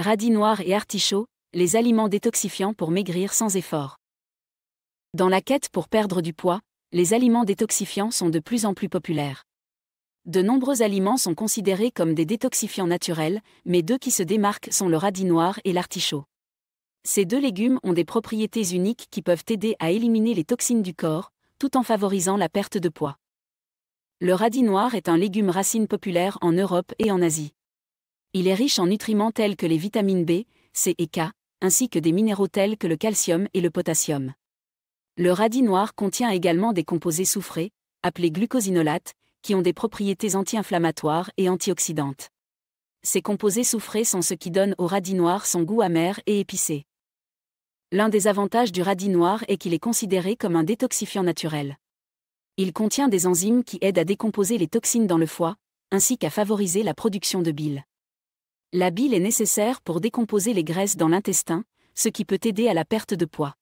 radis noir et artichauts, les aliments détoxifiants pour maigrir sans effort. Dans la quête pour perdre du poids, les aliments détoxifiants sont de plus en plus populaires. De nombreux aliments sont considérés comme des détoxifiants naturels, mais deux qui se démarquent sont le radis noir et l'artichaut. Ces deux légumes ont des propriétés uniques qui peuvent aider à éliminer les toxines du corps, tout en favorisant la perte de poids. Le radis noir est un légume racine populaire en Europe et en Asie. Il est riche en nutriments tels que les vitamines B, C et K, ainsi que des minéraux tels que le calcium et le potassium. Le radis noir contient également des composés soufrés, appelés glucosinolates, qui ont des propriétés anti-inflammatoires et antioxydantes. Ces composés soufrés sont ce qui donne au radis noir son goût amer et épicé. L'un des avantages du radis noir est qu'il est considéré comme un détoxifiant naturel. Il contient des enzymes qui aident à décomposer les toxines dans le foie, ainsi qu'à favoriser la production de bile. La bile est nécessaire pour décomposer les graisses dans l'intestin, ce qui peut aider à la perte de poids.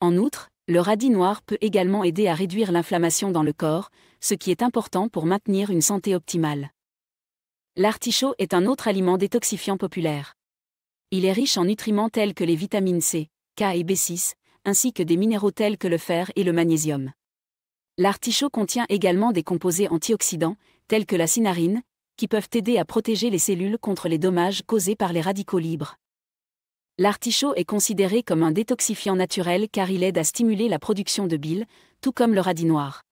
En outre, le radis noir peut également aider à réduire l'inflammation dans le corps, ce qui est important pour maintenir une santé optimale. L'artichaut est un autre aliment détoxifiant populaire. Il est riche en nutriments tels que les vitamines C, K et B6, ainsi que des minéraux tels que le fer et le magnésium. L'artichaut contient également des composés antioxydants, tels que la cinarine, qui peuvent aider à protéger les cellules contre les dommages causés par les radicaux libres. L'artichaut est considéré comme un détoxifiant naturel car il aide à stimuler la production de bile, tout comme le radis noir.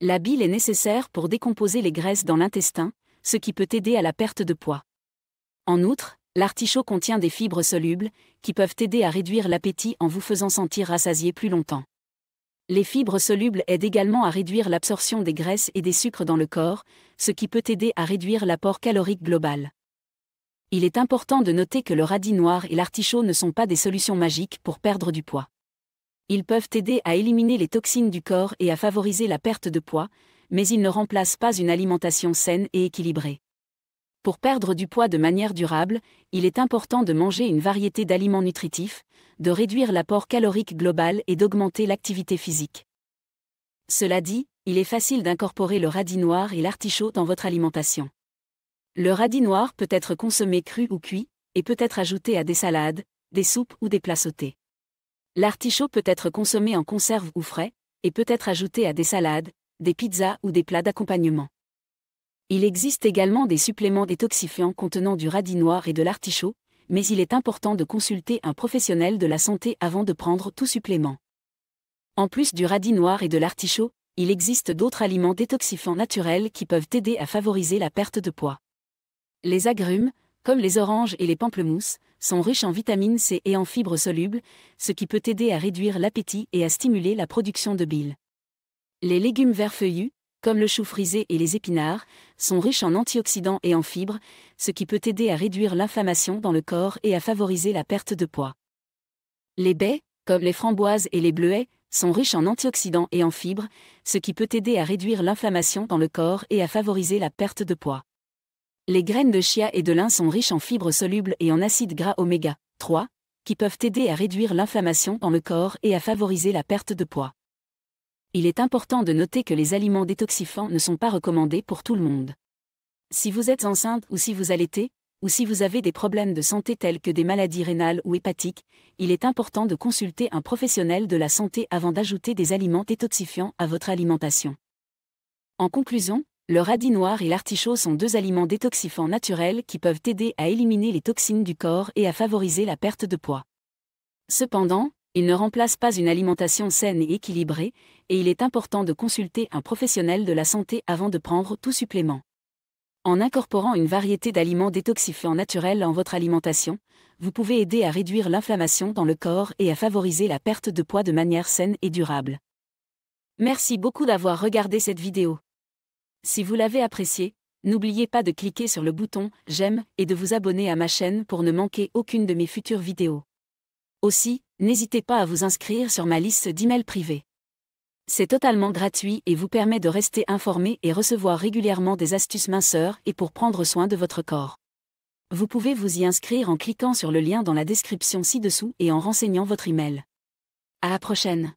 La bile est nécessaire pour décomposer les graisses dans l'intestin, ce qui peut aider à la perte de poids. En outre, l'artichaut contient des fibres solubles, qui peuvent aider à réduire l'appétit en vous faisant sentir rassasié plus longtemps. Les fibres solubles aident également à réduire l'absorption des graisses et des sucres dans le corps, ce qui peut aider à réduire l'apport calorique global. Il est important de noter que le radis noir et l'artichaut ne sont pas des solutions magiques pour perdre du poids. Ils peuvent aider à éliminer les toxines du corps et à favoriser la perte de poids, mais ils ne remplacent pas une alimentation saine et équilibrée. Pour perdre du poids de manière durable, il est important de manger une variété d'aliments nutritifs, de réduire l'apport calorique global et d'augmenter l'activité physique. Cela dit, il est facile d'incorporer le radis noir et l'artichaut dans votre alimentation. Le radis noir peut être consommé cru ou cuit, et peut être ajouté à des salades, des soupes ou des plats sautés. L'artichaut peut être consommé en conserve ou frais, et peut être ajouté à des salades, des pizzas ou des plats d'accompagnement. Il existe également des suppléments détoxifiants contenant du radis noir et de l'artichaut, mais il est important de consulter un professionnel de la santé avant de prendre tout supplément. En plus du radis noir et de l'artichaut, il existe d'autres aliments détoxifiants naturels qui peuvent aider à favoriser la perte de poids. Les agrumes, comme les oranges et les pamplemousses, sont riches en vitamine C et en fibres solubles, ce qui peut aider à réduire l'appétit et à stimuler la production de bile. Les légumes verts feuillus, comme le chou frisé et les épinards, sont riches en antioxydants et en fibres, ce qui peut aider à réduire l'inflammation dans le corps et à favoriser la perte de poids. Les baies, comme les framboises et les bleuets, sont riches en antioxydants et en fibres, ce qui peut aider à réduire l'inflammation dans le corps et à favoriser la perte de poids. Les graines de chia et de lin sont riches en fibres solubles et en acides gras oméga 3, qui peuvent aider à réduire l'inflammation dans le corps et à favoriser la perte de poids il est important de noter que les aliments détoxifiants ne sont pas recommandés pour tout le monde. Si vous êtes enceinte ou si vous allaitez, ou si vous avez des problèmes de santé tels que des maladies rénales ou hépatiques, il est important de consulter un professionnel de la santé avant d'ajouter des aliments détoxifiants à votre alimentation. En conclusion, le radis noir et l'artichaut sont deux aliments détoxifiants naturels qui peuvent aider à éliminer les toxines du corps et à favoriser la perte de poids. Cependant, il ne remplace pas une alimentation saine et équilibrée, et il est important de consulter un professionnel de la santé avant de prendre tout supplément. En incorporant une variété d'aliments détoxifiants naturels en votre alimentation, vous pouvez aider à réduire l'inflammation dans le corps et à favoriser la perte de poids de manière saine et durable. Merci beaucoup d'avoir regardé cette vidéo. Si vous l'avez appréciée, n'oubliez pas de cliquer sur le bouton J'aime et de vous abonner à ma chaîne pour ne manquer aucune de mes futures vidéos. Aussi, n'hésitez pas à vous inscrire sur ma liste d'emails privés. C'est totalement gratuit et vous permet de rester informé et recevoir régulièrement des astuces minceurs et pour prendre soin de votre corps. Vous pouvez vous y inscrire en cliquant sur le lien dans la description ci-dessous et en renseignant votre email. À la prochaine